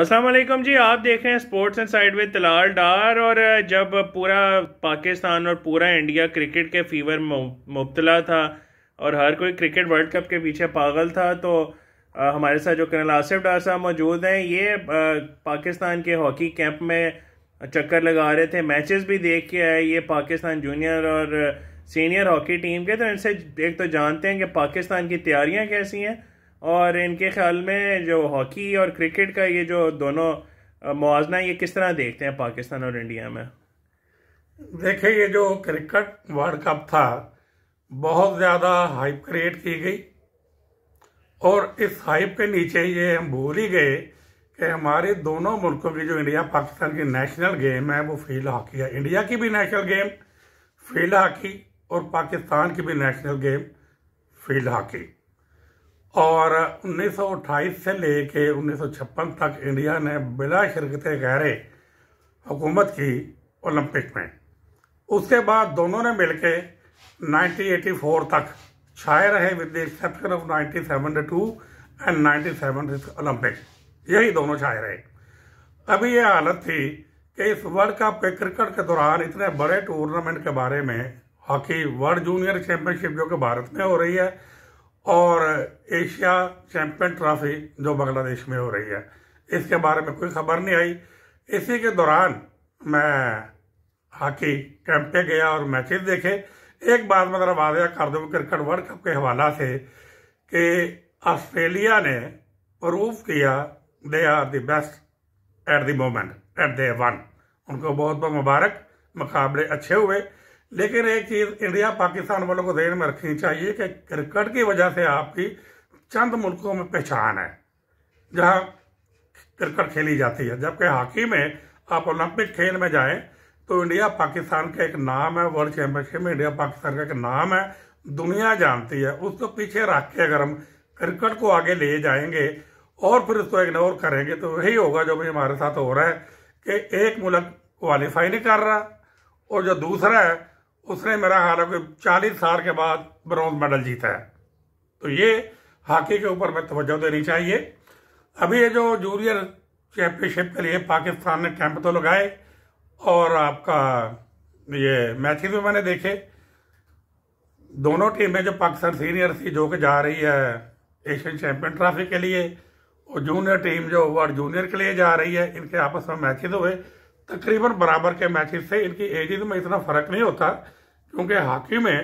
असलम जी आप देख रहे हैं sports and side with Talal Dar और जब पूरा पाकिस्तान और पूरा इंडिया क्रिकेट के फीवर मुबतला था और हर कोई क्रिकेट वर्ल्ड कप के पीछे पागल था तो आ, हमारे साथ जो कर्नल आसिफ डार साहब मौजूद हैं ये आ, पाकिस्तान के हॉकी कैंप में चक्कर लगा रहे थे मैचेस भी देख के आए ये पाकिस्तान जूनियर और सीनियर हॉकी टीम के तो इनसे एक तो जानते हैं कि पाकिस्तान की तैयारियाँ कैसी हैं और इनके ख्याल में जो हॉकी और क्रिकेट का ये जो दोनों मुआजना ये किस तरह देखते हैं पाकिस्तान और इंडिया में देखिए ये जो क्रिकेट वर्ल्ड कप था बहुत ज़्यादा हाइप क्रिएट की गई और इस हाइप के नीचे ये हम भूल ही गए कि हमारे दोनों मुल्कों की जो इंडिया पाकिस्तान की नेशनल गेम है वो फील्ड हॉकी है इंडिया की भी नेशनल गेम फील्ड हॉकी और पाकिस्तान की भी नेशनल गेम फील्ड हॉकी और 1928 से लेके 1956 तक इंडिया ने बिला शिरकत गहरे हुकूमत की ओलंपिक में उसके बाद दोनों ने मिलके 1984 तक छाए रहे with the exception of 1972 and 1976 Olympic यही दोनों छाए रहे अभी यह हालत थी कि इस वर्ल्ड कप के क्रिकेट के दौरान इतने बड़े टूर्नामेंट के बारे में हॉकी वर्ल्ड जूनियर चैंपियनशिप जो कि भारत में हो रही है और एशिया चैंपियन ट्रॉफी जो बांग्लादेश में हो रही है इसके बारे में कोई खबर नहीं आई इसी के दौरान मैं हॉकी कैंप पे गया और मैचेस देखे एक बात मैं जरा कर दूँ क्रिकेट वर्ल्ड कप के हवाला से कि ऑस्ट्रेलिया ने प्रूव किया they are the best at the moment at they won उनको बहुत बहुत मुबारक मुकाबले अच्छे हुए लेकिन एक चीज इंडिया पाकिस्तान वालों को ध्यान में रखनी चाहिए कि क्रिकेट की वजह से आपकी चंद मुल्कों में पहचान है जहाँ क्रिकेट खेली जाती है जबकि हॉकी में आप ओलंपिक खेल में जाए तो इंडिया पाकिस्तान का एक नाम है वर्ल्ड चैंपियनशिप में इंडिया पाकिस्तान का एक नाम है दुनिया जानती है उसको पीछे रख के अगर हम क्रिकेट को आगे ले जाएंगे और फिर उसको इग्नोर करेंगे तो वही होगा जो भी हमारे साथ हो रहा है कि एक मुल्क क्वालिफाई नहीं कर रहा और जो दूसरा है उसने मेरा ख्याल है कोई चालीस साल के बाद ब्रॉन्ज मेडल जीता है तो ये हॉकी के ऊपर मैं तवज्जो देनी चाहिए अभी ये जो जूनियर चैंपियनशिप के लिए पाकिस्तान ने कैंप तो लगाए और आपका ये मैचेस भी मैंने देखे दोनों टीमें जो पाकिस्तान सीनियर थी जो कि जा रही है एशियन चैंपियन ट्रॉफी के लिए और जूनियर टीम जो वर्ल्ड जूनियर के लिए जा रही है इनके आपस में मैचेस हुए तकरीबन बराबर के मैचेस थे इनकी एजेस में इतना फ़र्क नहीं होता क्योंकि हॉकी में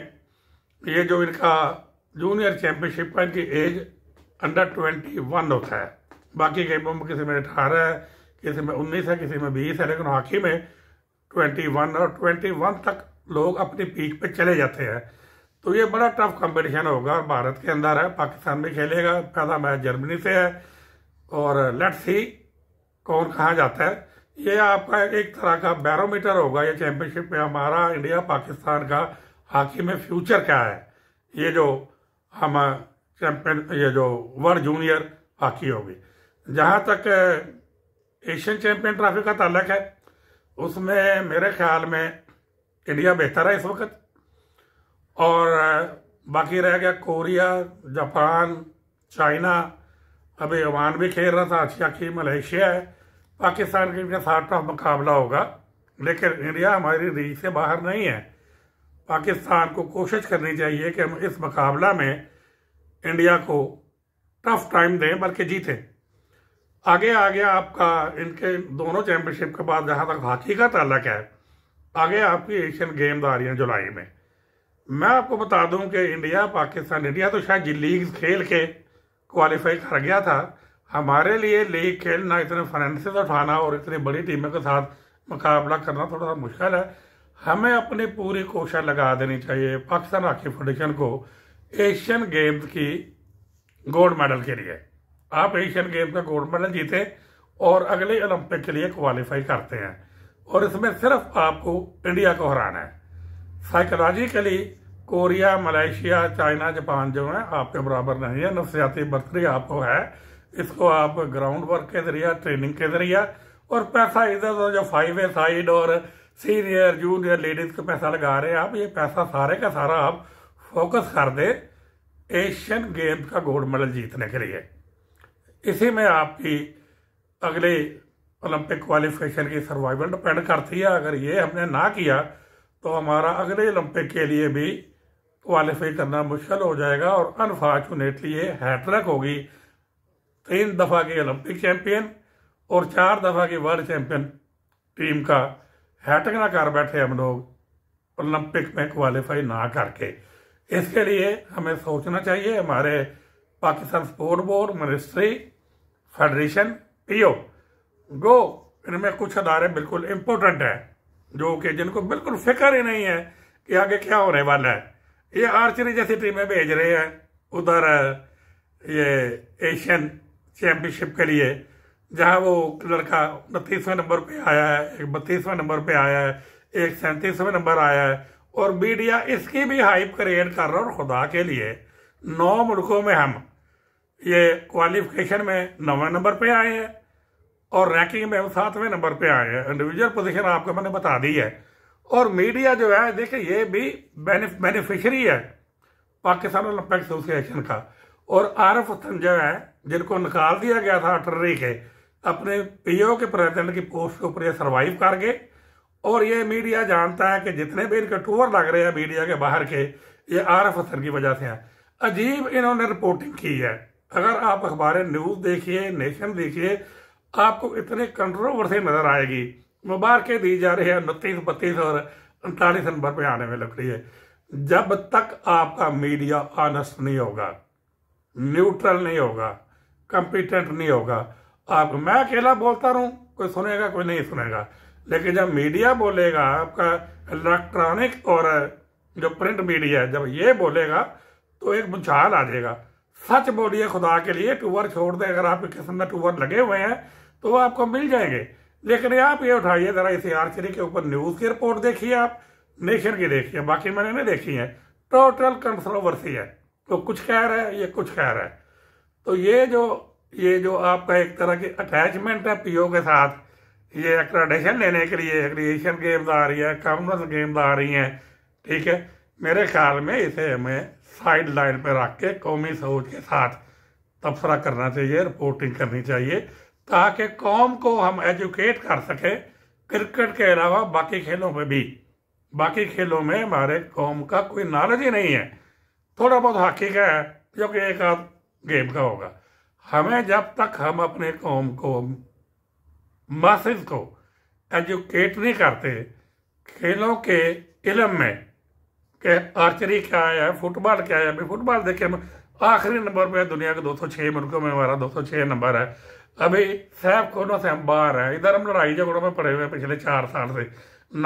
ये जो इनका जूनियर चैंपियनशिप है इनकी एज अंडर ट्वेंटी वन होता है बाकी गेमों में किसी में अठारह है किसी में उन्नीस है किसी में बीस है लेकिन हॉकी में ट्वेंटी वन और ट्वेंटी वन तक लोग अपनी पीक पे चले जाते हैं तो ये बड़ा टफ कंपटीशन होगा भारत के अंदर है पाकिस्तान में खेलेगा पहला मैच जर्मनी से है और लेट्स ही कौन कहाँ जाता है ये आपका एक तरह का बैरोमीटर होगा ये चैंपियनशिप में हमारा इंडिया पाकिस्तान का हॉकी में फ्यूचर क्या है ये जो हम चैंपियन ये जो वर्ल्ड जूनियर हॉकी होगी जहाँ तक एशियन चैंपियन ट्रॉफी का ताल्लक है उसमें मेरे ख्याल में इंडिया बेहतर है इस वक्त और बाकी रह गया कोरिया जापान चाइना अभी ओमान भी खेल रहा था अच्छी की मलेशिया है पाकिस्तान के साथ टफ मुकाबला होगा लेकिन इंडिया हमारी रीच से बाहर नहीं है पाकिस्तान को कोशिश करनी चाहिए कि हम इस मुकाबला में इंडिया को टफ टाइम दें बल्कि जीतें आगे आगे आपका इनके दोनों चैंपियनशिप के बाद जहाँ तक हॉकी का ताल्लक है आगे आपकी एशियन गेम्स आ रही हैं जुलाई में मैं आपको बता दूं कि इंडिया पाकिस्तान इंडिया तो शायद लीग खेल के क्वालिफाई कर गया था हमारे लिए लीग खेलना इतने फाइनेंसेस उठाना और इतनी बड़ी टीमों के साथ मुकाबला करना थोड़ा सा मुश्किल है हमें अपनी पूरी कोशिश लगा देनी चाहिए पाकिस्तान हॉकी फेडरेशन को एशियन गेम्स की गोल्ड मेडल के लिए आप एशियन गेम्स का गोल्ड मेडल जीते और अगले ओलंपिक के लिए क्वालिफाई करते हैं और इसमें सिर्फ आपको इंडिया को हराना है psychologically Korea Malaysia China Japan जो है आपके बराबर नहीं है नफसियाती बरतरी आपको है इसको आप ग्राउंड वर्क के जरिए ट्रेनिंग के जरिए और पैसा इधर उधर जो फाइव ए साइड और सीनियर जूनियर लेडीज का पैसा लगा रहे हैं आप ये पैसा सारे का सारा आप फोकस कर दे एशियन गेम्स का गोल्ड मेडल जीतने के लिए इसी में आपकी अगले ओलंपिक क्वालिफिकेशन की सर्वाइवल डिपेंड करती है अगर ये हमने ना किया तो हमारा अगले ओलंपिक के लिए भी क्वालिफाई करना मुश्किल हो जाएगा और अनफॉर्चुनेटली ये हैट्रैक होगी तीन दफ़ा के ओलंपिक चैंपियन और चार दफ़ा के वर्ल्ड चैंपियन टीम का हैटक ना कर बैठे हम लोग ओलंपिक में क्वालिफाई ना करके इसके लिए हमें सोचना चाहिए हमारे Pakistan sport board ministry federation पीओ गो इनमें कुछ अदारे बिल्कुल इम्पोर्टेंट हैं जो कि जिनको बिल्कुल फिक्र ही नहीं है कि आगे क्या होने वाला है ये आर्चरी जैसी टीमें भेज रहे हैं उधर ये एशियन चैंपियनशिप के लिए जहाँ वो लड़का उनतीसवें नंबर पे आया है एक बत्तीसवें नंबर पे आया है एक सैंतीसवें नंबर आया है और मीडिया इसकी भी हाइप क्रिएट कर रहा है और खुदा के लिए नौ मुल्कों में हम ये क्वालिफिकेशन में नौवें नंबर पे आए हैं और रैंकिंग में हम सातवें नंबर पे आए हैं इंडिविजुअल पोजिशन आपको मैंने बता दी है और मीडिया जो है देखिए ये भी बेनिफिशरी है पाकिस्तान ओलंपिक एसोसिएशन का और आरफ जो है जिनको निकाल दिया गया था अटर्री के अपने पीओ के प्रेसिडेंट की पोस्ट के ऊपर ये सर्वाइव कर गए और ये मीडिया जानता है कि जितने भी इनके टूर लग रहे हैं मीडिया के बाहर के ये आरफ हसन की वजह से हैं अजीब इन्होंने रिपोर्टिंग की है अगर आप अखबार न्यूज देखिए नेशन देखिए आपको इतने कंट्रोवर्सी नजर आएगी मुबारकें दी जा रही है उनतीस बत्तीस और उनतालीस नंबर पे आने में लग रही है जब तक आपका मीडिया ऑनस्ट नहीं होगा न्यूट्रल नहीं होगा कंपिटेंट नहीं होगा आप मैं अकेला बोलता रहूं कोई सुनेगा कोई नहीं सुनेगा लेकिन जब मीडिया बोलेगा आपका इलेक्ट्रॉनिक और जो प्रिंट मीडिया है जब ये बोलेगा तो एक बुझाल आ जाएगा सच बोलिए खुदा के लिए टूवर छोड़ दें अगर आपके किस्म में टूवर लगे हुए हैं तो आपको मिल जाएंगे लेकिन आप ये उठाइए जरा इसी आर्चरी के ऊपर न्यूज़ की रिपोर्ट देखिए आप नेशन की देखिए बाकी मैंने नहीं देखी है टोटल कंट्रोवर्सी है तो कुछ कह रहा है ये कुछ कह रहा है तो ये जो ये जो आपका एक तरह की अटैचमेंट है पीओ के साथ ये एक्रेडेशन लेने के लिए एक्रीशन गेम्स आ रही है कॉमनवेल्थ गेम्स आ रही हैं ठीक है मेरे ख्याल में इसे हमें साइड लाइन पर रख के कौमी सोच के साथ तबसरा करना चाहिए रिपोर्टिंग करनी चाहिए ताकि कौम को हम एजुकेट कर सकें क्रिकेट के अलावा बाकी खेलों में भी बाकी खेलों में हमारे कौम का कोई नॉलेज ही नहीं है थोड़ा बहुत हॉकी का है जो कि एक आध गेम का होगा हमें जब तक हम अपने कौम को मासिस को एजुकेट नहीं करते खेलों के इलम में के आर्चरी क्या है फुटबॉल क्या है अभी फुटबॉल देखिए हम आखिरी नंबर पे दुनिया के 206 मुल्कों में हमारा 206 नंबर है अभी सैफ कोनों से हम बाहर हैं इधर हम लड़ाई झगड़ों में पड़े हुए हैं पिछले चार साल से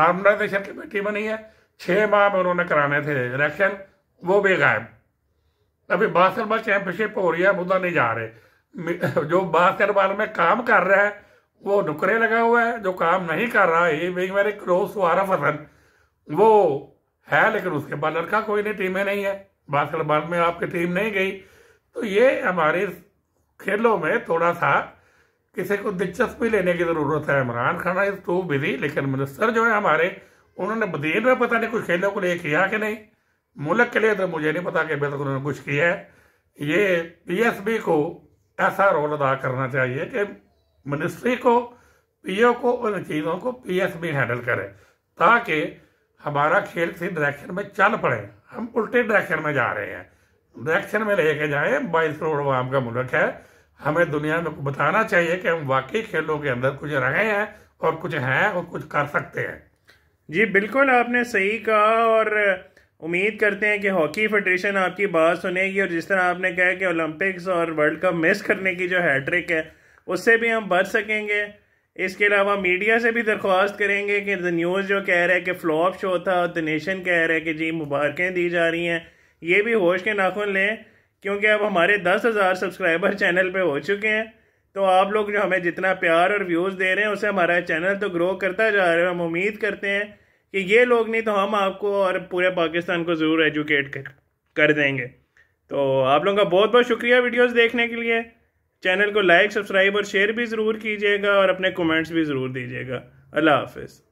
नॉर्मलाइजेशन कमेटी बनी है छः माह में उन्होंने कराने थे इलेक्शन वो बेगायब अभी बास्केटबॉल चैंपियनशिप हो रही है मुद्दा नहीं जा रहे जो बास्केटबॉल में काम कर रहा है वो नुकरे लगा हुआ है जो काम नहीं कर रहा है मेरे रोज सुहारा फसन वो है लेकिन उसके बाद लड़का कोई नहीं टीमें नहीं है बास्केटबॉल में आपकी टीम नहीं गई तो ये हमारे खेलों में थोड़ा सा किसी को दिलचस्पी लेने की ज़रूरत है Imran Khan is too busy लेकिन मिनिस्टर जो है हमारे उन्होंने बदील में पता नहीं कुछ खेलों को लिए किया कि नहीं मुल्क के लिए तो मुझे नहीं पता कि बेहतर उन्होंने कुछ किया है ये पीएसबी को ऐसा रोल अदा करना चाहिए कि मिनिस्ट्री को पीओ को उन चीज़ों को पीएसबी हैंडल करे ताकि हमारा खेल किसी डायरेक्शन में चल पड़े हम उल्टे डायरेक्शन में जा रहे हैं डायरेक्शन में लेके जाए बाईस करोड़ वाम का मुल्क है हमें दुनिया में बताना चाहिए कि हम वाकई खेलों के अंदर कुछ रहे हैं और कुछ हैं और कुछ कर सकते हैं जी बिल्कुल आपने सही कहा और उम्मीद करते हैं कि हॉकी फेडरेशन आपकी बात सुनेगी और जिस तरह आपने कहा कि ओलंपिक्स और वर्ल्ड कप मिस करने की जो हैट्रिक है उससे भी हम बच सकेंगे इसके अलावा मीडिया से भी दरख्वास्त करेंगे कि द न्यूज़ जो कह रहा है कि फ्लॉप शो था और द नेशन कह रहा है कि जी मुबारकें दी जा रही हैं ये भी होश के नाखून लें क्योंकि अब हमारे दस हज़ार सब्सक्राइबर चैनल पे हो चुके हैं तो आप लोग जो हमें जितना प्यार और व्यूज़ दे रहे हैं उसे हमारा चैनल तो ग्रो करता जा रहा है हम उम्मीद करते हैं कि ये लोग नहीं तो हम आपको और पूरे पाकिस्तान को ज़रूर एजुकेट कर, कर देंगे तो आप लोगों का बहुत बहुत शुक्रिया वीडियोस देखने के लिए चैनल को लाइक सब्सक्राइब और शेयर भी ज़रूर कीजिएगा और अपने कमेंट्स भी ज़रूर दीजिएगा अल्लाह हाफिज़